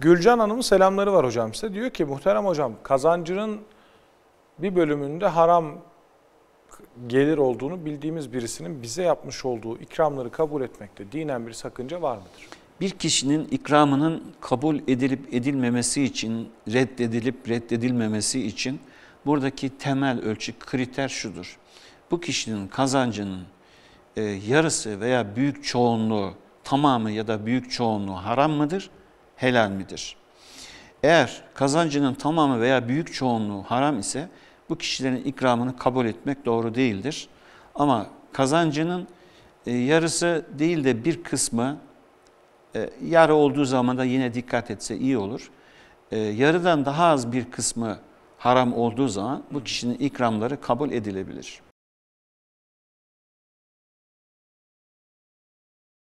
Gülcan Hanım'ın selamları var hocam size. Diyor ki muhterem hocam kazancının bir bölümünde haram gelir olduğunu bildiğimiz birisinin bize yapmış olduğu ikramları kabul etmekte dinen bir sakınca var mıdır? Bir kişinin ikramının kabul edilip edilmemesi için, reddedilip reddedilmemesi için buradaki temel ölçü kriter şudur. Bu kişinin kazancının e, yarısı veya büyük çoğunluğu tamamı ya da büyük çoğunluğu haram mıdır? helal midir? Eğer kazancının tamamı veya büyük çoğunluğu haram ise bu kişilerin ikramını kabul etmek doğru değildir. Ama kazancının e, yarısı değil de bir kısmı e, yarı olduğu zaman da yine dikkat etse iyi olur. E, yarıdan daha az bir kısmı haram olduğu zaman bu kişinin ikramları kabul edilebilir.